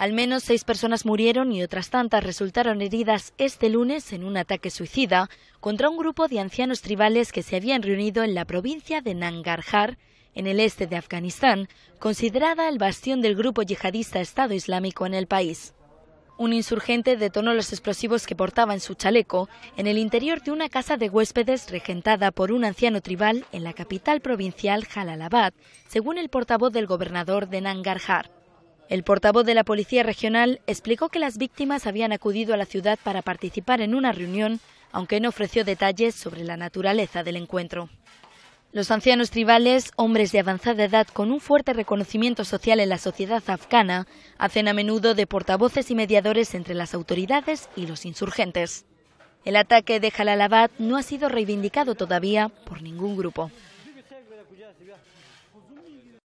Al menos seis personas murieron y otras tantas resultaron heridas este lunes en un ataque suicida contra un grupo de ancianos tribales que se habían reunido en la provincia de Nangarhar, en el este de Afganistán, considerada el bastión del grupo yihadista Estado Islámico en el país. Un insurgente detonó los explosivos que portaba en su chaleco en el interior de una casa de huéspedes regentada por un anciano tribal en la capital provincial Jalalabad, según el portavoz del gobernador de Nangarhar. El portavoz de la Policía Regional explicó que las víctimas habían acudido a la ciudad para participar en una reunión, aunque no ofreció detalles sobre la naturaleza del encuentro. Los ancianos tribales, hombres de avanzada edad con un fuerte reconocimiento social en la sociedad afgana, hacen a menudo de portavoces y mediadores entre las autoridades y los insurgentes. El ataque de Jalalabad no ha sido reivindicado todavía por ningún grupo.